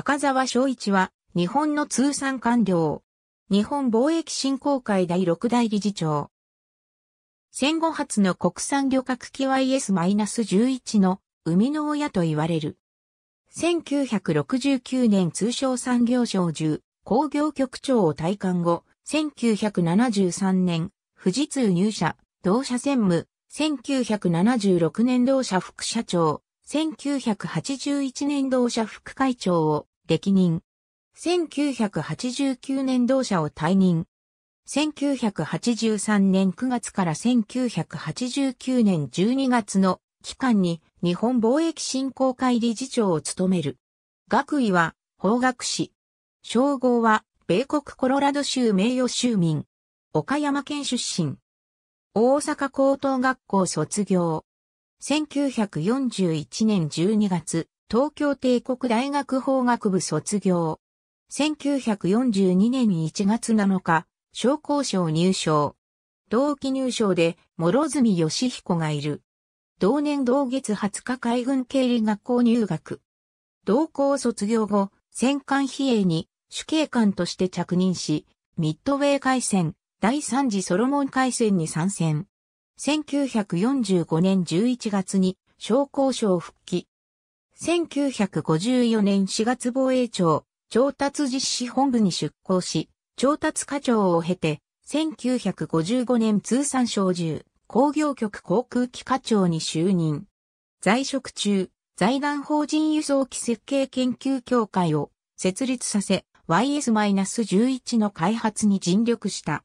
赤沢昭一は、日本の通産官僚。日本貿易振興会第6代理事長。戦後初の国産旅客機 YS-11 の生みの親と言われる。1969年通商産業省中、工業局長を退官後、1973年、富士通入社、同社専務、1976年同社副社長、1981年同社副会長を歴任。1989年同社を退任。1983年9月から1989年12月の期間に日本貿易振興会理事長を務める。学位は法学士。称号は米国コロラド州名誉州民。岡山県出身。大阪高等学校卒業。1941年12月、東京帝国大学法学部卒業。1942年1月7日、商工省入省。同期入省で、諸住義彦がいる。同年同月20日海軍経理学校入学。同校卒業後、戦艦比叡に主警官として着任し、ミッドウェー海戦、第3次ソロモン海戦に参戦。1945年11月に商工省復帰。1954年4月防衛庁調達実施本部に出向し、調達課長を経て、1955年通産省中工業局航空機課長に就任。在職中、財団法人輸送機設計研究協会を設立させ、YS-11 の開発に尽力した。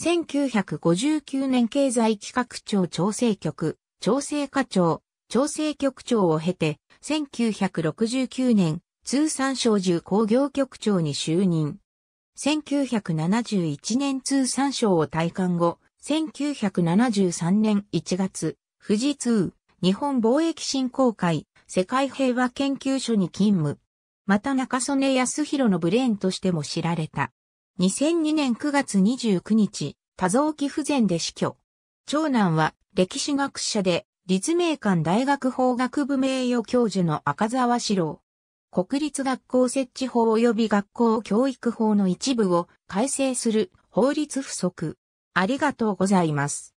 1959年経済企画庁調整局、調整課長、調整局長を経て、1969年、通産省重工業局長に就任。1971年通産省を退官後、1973年1月、富士通、日本貿易振興会、世界平和研究所に勤務。また中曽根康弘のブレーンとしても知られた。2002年9月29日、多臓器不全で死去。長男は歴史学者で、立命館大学法学部名誉教授の赤沢史郎。国立学校設置法及び学校教育法の一部を改正する法律不足。ありがとうございます。